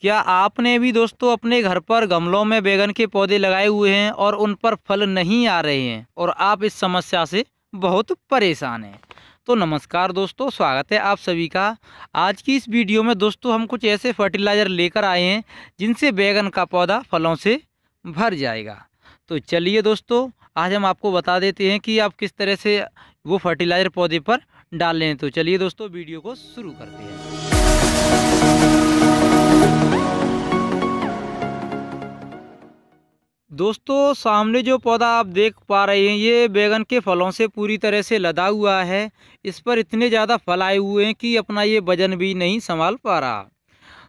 क्या आपने भी दोस्तों अपने घर पर गमलों में बैगन के पौधे लगाए हुए हैं और उन पर फल नहीं आ रहे हैं और आप इस समस्या से बहुत परेशान हैं तो नमस्कार दोस्तों स्वागत है आप सभी का आज की इस वीडियो में दोस्तों हम कुछ ऐसे फर्टिलाइज़र लेकर आए हैं जिनसे बैगन का पौधा फलों से भर जाएगा तो चलिए दोस्तों आज हम आपको बता देते हैं कि आप किस तरह से वो फर्टिलाइज़र पौधे पर डाल लें तो चलिए दोस्तों वीडियो को शुरू करते हैं दोस्तों सामने जो पौधा आप देख पा रहे हैं ये बैगन के फलों से पूरी तरह से लदा हुआ है इस पर इतने ज़्यादा फल आए हुए हैं कि अपना ये वजन भी नहीं संभाल पा रहा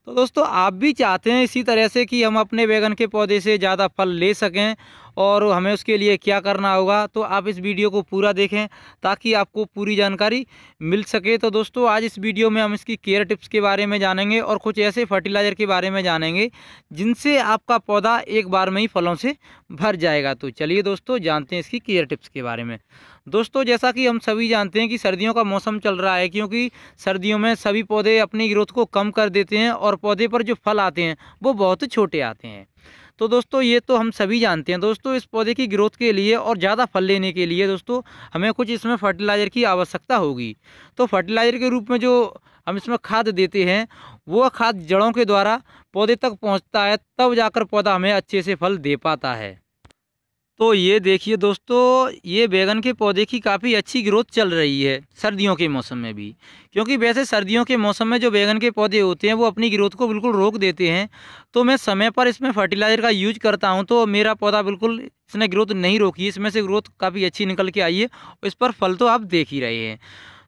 तो दोस्तों आप भी चाहते हैं इसी तरह से कि हम अपने बैगन के पौधे से ज़्यादा फल ले सकें और हमें उसके लिए क्या करना होगा तो आप इस वीडियो को पूरा देखें ताकि आपको पूरी जानकारी मिल सके तो दोस्तों आज इस वीडियो में हम इसकी केयर टिप्स के बारे में जानेंगे और कुछ ऐसे फर्टिलाइज़र के बारे में जानेंगे जिनसे आपका पौधा एक बार में ही फलों से भर जाएगा तो चलिए दोस्तों जानते हैं इसकी केयर टिप्स के बारे में दोस्तों जैसा कि हम सभी जानते हैं कि सर्दियों का मौसम चल रहा है क्योंकि सर्दियों में सभी पौधे अपनी ग्रोथ को कम कर देते हैं और पौधे पर जो फल आते हैं वो बहुत छोटे आते हैं तो दोस्तों ये तो हम सभी जानते हैं दोस्तों इस पौधे की ग्रोथ के लिए और ज़्यादा फल लेने के लिए दोस्तों हमें कुछ इसमें फर्टिलाइज़र की आवश्यकता होगी तो फर्टिलाइज़र के रूप में जो हम इसमें खाद देते हैं वो खाद जड़ों के द्वारा पौधे तक पहुँचता है तब जाकर पौधा हमें अच्छे से फल दे पाता है तो ये देखिए दोस्तों ये बैगन के पौधे की काफ़ी अच्छी ग्रोथ चल रही है सर्दियों के मौसम में भी क्योंकि वैसे सर्दियों के मौसम में जो बैगन के पौधे होते हैं वो अपनी ग्रोथ को बिल्कुल रोक देते हैं तो मैं समय पर इसमें फर्टिलाइज़र का यूज करता हूँ तो मेरा पौधा बिल्कुल इसने ग्रोथ नहीं रोकी इसमें से ग्रोथ काफ़ी अच्छी निकल के आई है इस पर फल तो आप देख ही रहे हैं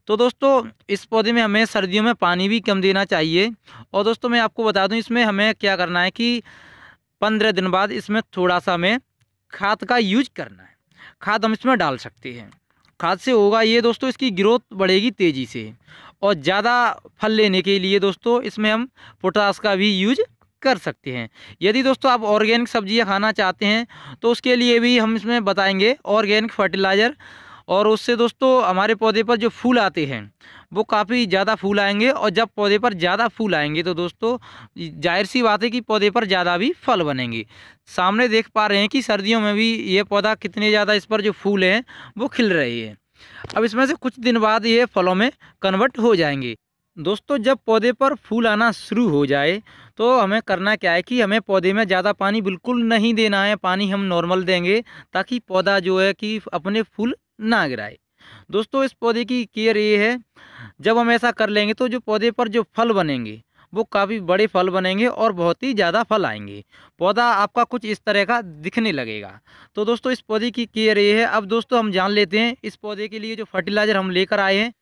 तो दोस्तों इस पौधे में हमें सर्दियों में पानी भी कम देना चाहिए और दोस्तों मैं आपको बता दूँ इसमें हमें क्या करना है कि पंद्रह दिन बाद इसमें थोड़ा सा हमें खाद का यूज करना है खाद हम इसमें डाल सकते हैं खाद से होगा ये दोस्तों इसकी ग्रोथ बढ़ेगी तेज़ी से और ज़्यादा फल लेने के लिए दोस्तों इसमें हम पोटास का भी यूज कर सकते हैं यदि दोस्तों आप ऑर्गेनिक सब्जियां खाना चाहते हैं तो उसके लिए भी हम इसमें बताएंगे ऑर्गेनिक फर्टिलाइज़र और उससे दोस्तों हमारे पौधे पर जो फूल आते हैं वो काफ़ी ज़्यादा फूल आएंगे और जब पौधे पर ज़्यादा फूल आएंगे तो दोस्तों जाहिर सी बात है कि पौधे पर ज़्यादा भी फल बनेंगे सामने देख पा रहे हैं कि सर्दियों में भी ये पौधा कितने ज़्यादा इस पर जो फूल हैं वो खिल रहे हैं अब इसमें से कुछ दिन बाद ये फलों में कन्वर्ट हो जाएंगे दोस्तों जब पौधे पर फूल आना शुरू हो जाए तो हमें करना क्या है कि हमें पौधे में ज़्यादा पानी बिल्कुल नहीं देना है पानी हम नॉर्मल देंगे ताकि पौधा जो है कि अपने फूल ना गिराए दोस्तों इस पौधे की केयर ये है जब हम ऐसा कर लेंगे तो जो पौधे पर जो फल बनेंगे वो काफ़ी बड़े फल बनेंगे और बहुत ही ज़्यादा फल आएंगे पौधा आपका कुछ इस तरह का दिखने लगेगा तो दोस्तों इस पौधे की केयर ये है अब दोस्तों हम जान लेते हैं इस पौधे के लिए जो फर्टिलाइज़र हम लेकर आए हैं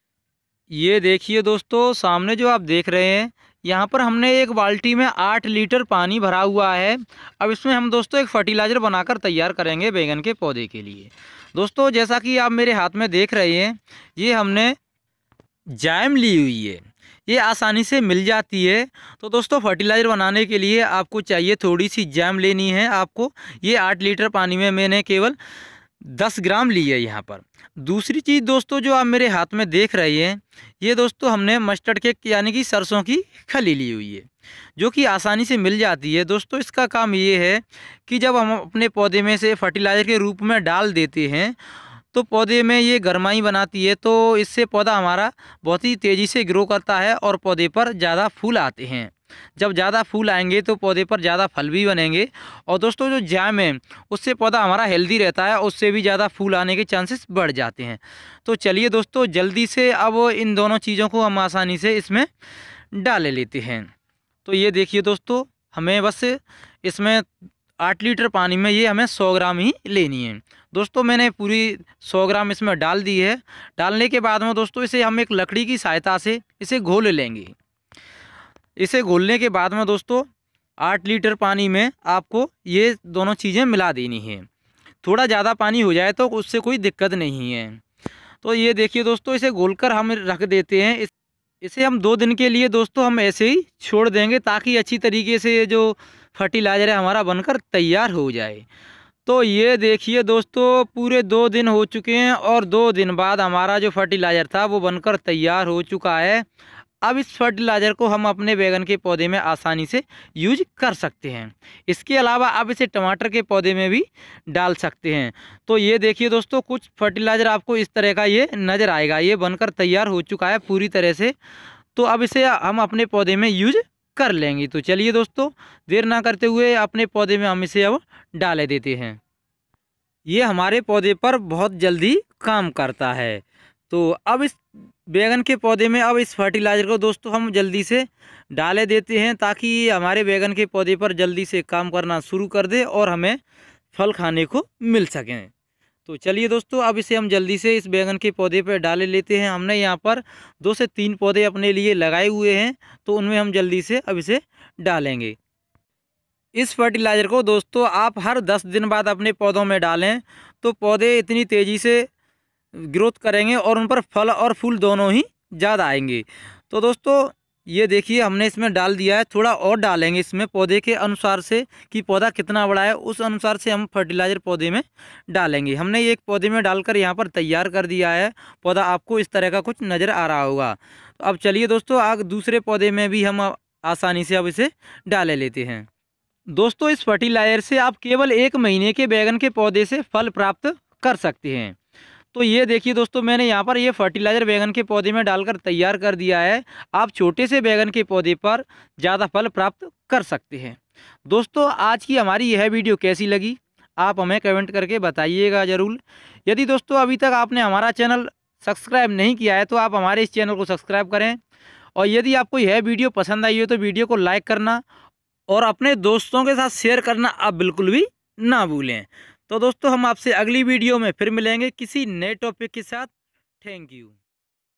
ये देखिए दोस्तों सामने जो आप देख रहे हैं यहाँ पर हमने एक बाल्टी में आठ लीटर पानी भरा हुआ है अब इसमें हम दोस्तों एक फर्टिलाइज़र बनाकर तैयार करेंगे बैंगन के पौधे के लिए दोस्तों जैसा कि आप मेरे हाथ में देख रहे हैं ये हमने जैम ली हुई है ये आसानी से मिल जाती है तो दोस्तों फर्टिलाइज़र बनाने के लिए आपको चाहिए थोड़ी सी जैम लेनी है आपको ये आठ लीटर पानी में मैंने केवल दस ग्राम है यहाँ पर दूसरी चीज़ दोस्तों जो आप मेरे हाथ में देख रहे हैं ये दोस्तों हमने मस्टर्ड केक यानी कि सरसों की खली ली हुई है जो कि आसानी से मिल जाती है दोस्तों इसका काम ये है कि जब हम अपने पौधे में से फर्टिलाइज़र के रूप में डाल देते हैं तो पौधे में ये गर्माई बनाती है तो इससे पौधा हमारा बहुत ही तेज़ी से ग्रो करता है और पौधे पर ज़्यादा फूल आते हैं जब ज़्यादा फूल आएंगे तो पौधे पर ज़्यादा फल भी बनेंगे और दोस्तों जो जैम है उससे पौधा हमारा हेल्दी रहता है उससे भी ज़्यादा फूल आने के चांसेस बढ़ जाते हैं तो चलिए दोस्तों जल्दी से अब इन दोनों चीज़ों को हम आसानी से इसमें डाले लेते हैं तो ये देखिए दोस्तों हमें बस इसमें आठ लीटर पानी में ये हमें सौ ग्राम ही लेनी है दोस्तों मैंने पूरी सौ ग्राम इसमें डाल दी है डालने के बाद में दोस्तों इसे हम एक लकड़ी की सहायता से इसे घोल लेंगे इसे घोलने के बाद में दोस्तों आठ लीटर पानी में आपको ये दोनों चीज़ें मिला देनी है थोड़ा ज़्यादा पानी हो जाए तो उससे कोई दिक्कत नहीं है तो ये देखिए दोस्तों इसे घोल हम रख देते हैं इस इसे हम दो दिन के लिए दोस्तों हम ऐसे ही छोड़ देंगे ताकि अच्छी तरीके से ये जो फर्टिलाइज़र है हमारा बनकर तैयार हो जाए तो ये देखिए दोस्तों पूरे दो दिन हो चुके हैं और दो दिन बाद हमारा जो फर्टिलाइज़र था वो बनकर तैयार हो चुका है अब इस फर्टिलाइज़र को हम अपने बैगन के पौधे में आसानी से यूज कर सकते हैं इसके अलावा आप इसे टमाटर के पौधे में भी डाल सकते हैं तो ये देखिए दोस्तों कुछ फर्टिलाइज़र आपको इस तरह का ये नज़र आएगा ये बनकर तैयार हो चुका है पूरी तरह से तो अब इसे हम अपने पौधे में यूज कर लेंगे तो चलिए दोस्तों देर ना करते हुए अपने पौधे में हम इसे अब डाले देते हैं ये हमारे पौधे पर बहुत जल्दी काम करता है तो अब इस बैगन के पौधे में अब इस फर्टिलाइज़र को दोस्तों हम जल्दी से डाले देते हैं ताकि हमारे बैगन के पौधे पर जल्दी से काम करना शुरू कर दे और हमें फल खाने को मिल सकें तो चलिए दोस्तों अब इसे हम जल्दी से इस बैगन के पौधे पर डाले लेते हैं हमने यहाँ पर दो से तीन पौधे अपने लिए लगाए हुए हैं तो उनमें हम जल्दी से अब इसे डालेंगे इस फर्टिलाइज़र को दोस्तों आप हर दस दिन बाद अपने पौधों में डालें तो पौधे इतनी तेज़ी से ग्रोथ करेंगे और उन पर फल और फूल दोनों ही ज़्यादा आएंगे तो दोस्तों ये देखिए हमने इसमें डाल दिया है थोड़ा और डालेंगे इसमें पौधे के अनुसार से कि पौधा कितना बड़ा है उस अनुसार से हम फर्टिलाइज़र पौधे में डालेंगे हमने एक पौधे में डालकर यहाँ पर तैयार कर दिया है पौधा आपको इस तरह का कुछ नज़र आ रहा होगा तो अब चलिए दोस्तों आग दूसरे पौधे में भी हम आसानी से अब इसे डाले लेते हैं दोस्तों इस फर्टिलाइज़र से आप केवल एक महीने के बैगन के पौधे से फल प्राप्त कर सकते हैं तो ये देखिए दोस्तों मैंने यहाँ पर ये फर्टिलाइज़र बैगन के पौधे में डालकर तैयार कर दिया है आप छोटे से बैगन के पौधे पर ज़्यादा फल प्राप्त कर सकते हैं दोस्तों आज की हमारी यह वीडियो कैसी लगी आप हमें कमेंट करके बताइएगा ज़रूर यदि दोस्तों अभी तक आपने हमारा चैनल सब्सक्राइब नहीं किया है तो आप हमारे इस चैनल को सब्सक्राइब करें और यदि आपको यह वीडियो पसंद आई हो तो वीडियो को लाइक करना और अपने दोस्तों के साथ शेयर करना आप बिल्कुल भी ना भूलें तो दोस्तों हम आपसे अगली वीडियो में फिर मिलेंगे किसी नए टॉपिक के साथ थैंक यू